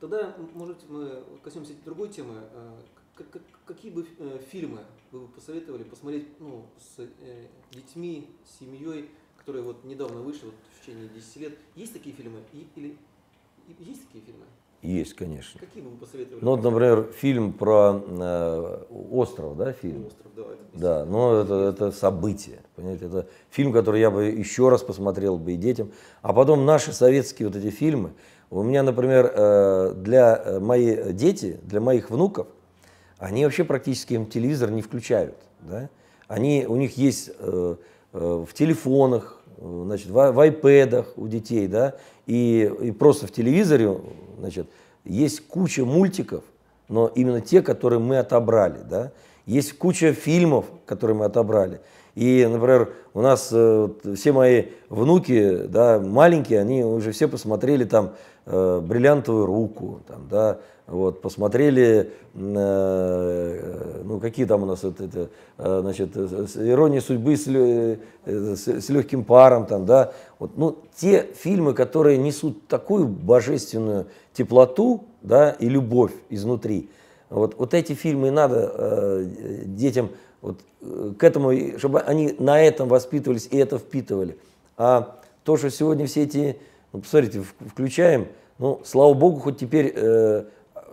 Тогда, может быть, мы коснемся другой темы. Э, какие бы э, фильмы вы бы посоветовали посмотреть ну, с э, детьми, с семьей, которые вот недавно вышли, вот в течение 10 лет? Есть такие фильмы? или, есть такие фильмы? Есть, конечно. Какие бы вы посоветовали? Ну, например, фильм про э, остров, да, фильм? Остров. Да, но это, это событие. Понимаете, это фильм, который я бы еще раз посмотрел бы и детям. А потом наши советские вот эти фильмы. У меня, например, э, для э, мои дети, для моих внуков, они вообще практически им телевизор не включают. Да? Они, у них есть э, в телефонах, значит, в, айпэдах у детей, да, и, и просто в телевизоре, значит, есть куча мультиков, но именно те, которые мы отобрали, да, есть куча фильмов, которые мы отобрали. И, например, у нас э, все мои внуки, да, маленькие, они уже все посмотрели там э, «Бриллиантовую руку», там, да, вот, посмотрели, э, э, ну, какие там у нас, вот это, э, значит, э, «Ирония судьбы с, с, с легким паром», там, да, вот, ну, те фильмы, которые несут такую божественную теплоту, да, и любовь изнутри – вот, вот эти фильмы надо э, детям, вот, э, к этому, чтобы они на этом воспитывались и это впитывали. А то, что сегодня все эти, ну, посмотрите, включаем, ну, слава богу, хоть теперь э,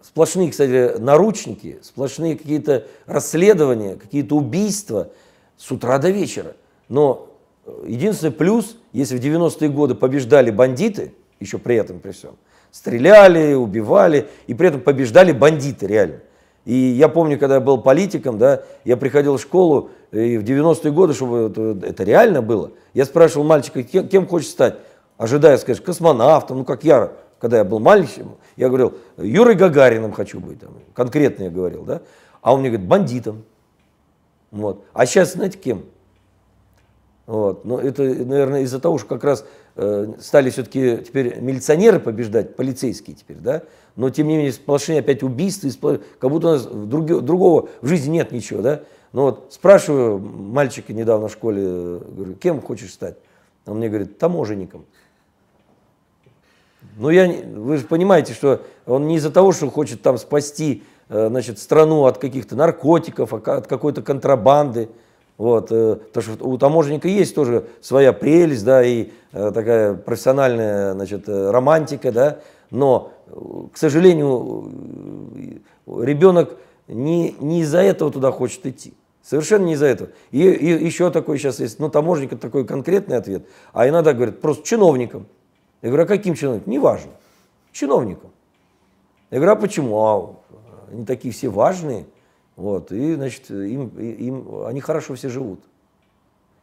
сплошные, кстати, наручники, сплошные какие-то расследования, какие-то убийства с утра до вечера. Но э, единственный плюс, если в 90-е годы побеждали бандиты, еще при этом при всем, стреляли, убивали, и при этом побеждали бандиты реально. И я помню, когда я был политиком, да, я приходил в школу, и в 90-е годы, чтобы это реально было, я спрашивал мальчика, кем, кем хочешь стать? Ожидая, скажешь, космонавтом, ну как я, когда я был мальчиком, я говорил, Юрой Гагарином хочу быть, там, конкретно я говорил, да. А он мне говорит, бандитом. Вот. А сейчас, знаете, кем? Вот. Но ну, это, наверное, из-за того, что как раз э, стали все-таки теперь милиционеры побеждать, полицейские теперь, да? Но, тем не менее, сплошные опять убийства, сплош... как будто у нас друг... другого в жизни нет ничего, да? Но ну, вот, спрашиваю мальчика недавно в школе, говорю, кем хочешь стать? Он мне говорит, таможенником. Ну, я, вы же понимаете, что он не из-за того, что хочет там спасти э, значит, страну от каких-то наркотиков, а от какой-то контрабанды, вот, э, потому что у таможенника есть тоже своя прелесть, да, и э, такая профессиональная, значит, э, романтика, да, но, к сожалению, ребенок не, не из-за этого туда хочет идти. Совершенно не из-за этого. И, и еще такой сейчас есть, ну, таможенник такой конкретный ответ, а иногда говорят, просто чиновником. Я говорю, а каким чиновником? Неважно. Чиновником. Я говорю, а почему? А, они такие все важные. Вот, и, значит, им, им, они хорошо все живут.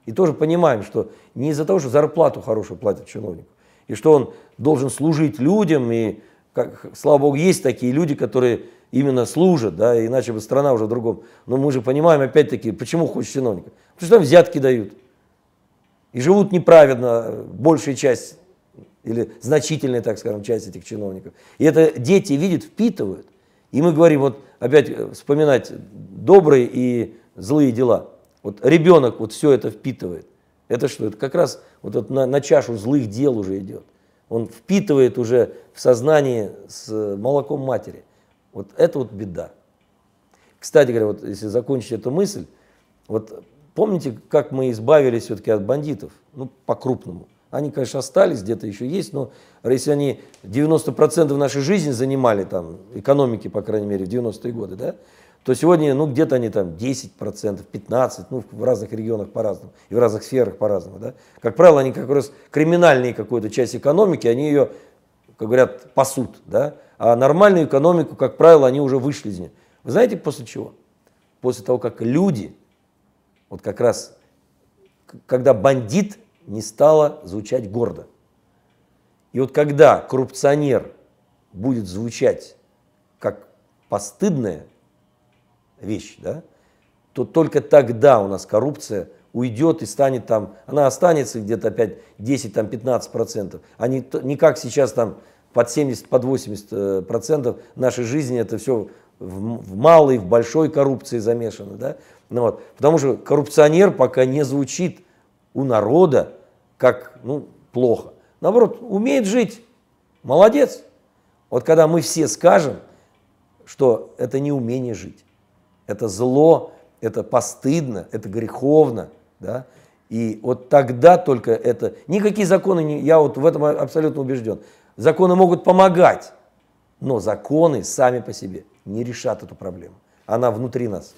И тоже понимаем, что не из-за того, что зарплату хорошую платят чиновнику, и что он должен служить людям, и, как, слава богу, есть такие люди, которые именно служат, да, иначе бы страна уже в другом. Но мы же понимаем, опять-таки, почему хочет чиновника? Потому что там взятки дают. И живут неправедно большая часть, или значительная, так скажем, часть этих чиновников. И это дети видят, впитывают. И мы говорим, вот опять э, вспоминать добрые и злые дела. Вот ребенок вот все это впитывает. Это что? Это как раз вот это на, на чашу злых дел уже идет. Он впитывает уже в сознании с э, молоком матери. Вот это вот беда. Кстати говоря, вот если закончить эту мысль, вот помните, как мы избавились все-таки от бандитов? Ну, по-крупному. Они, конечно, остались, где-то еще есть, но если они 90% нашей жизни занимали, там, экономики, по крайней мере, в 90-е годы, да, то сегодня, ну, где-то они там 10%, 15%, ну, в разных регионах по-разному, и в разных сферах по-разному, да. Как правило, они как раз криминальные какую-то часть экономики, они ее, как говорят, пасут, да. А нормальную экономику, как правило, они уже вышли из нее. Вы знаете, после чего? После того, как люди, вот как раз, когда бандит не стало звучать гордо. И вот когда коррупционер будет звучать как постыдная вещь, да, то только тогда у нас коррупция уйдет и станет там, она останется где-то опять 10-15%, а не, не как сейчас там под 70, под 80 э, процентов нашей жизни это все в, в малой, в большой коррупции замешано. Да? Ну, вот. Потому что коррупционер пока не звучит у народа как ну, плохо. Наоборот, умеет жить, молодец. Вот когда мы все скажем, что это не умение жить, это зло, это постыдно, это греховно, да, и вот тогда только это, никакие законы, не, я вот в этом абсолютно убежден, законы могут помогать, но законы сами по себе не решат эту проблему, она внутри нас.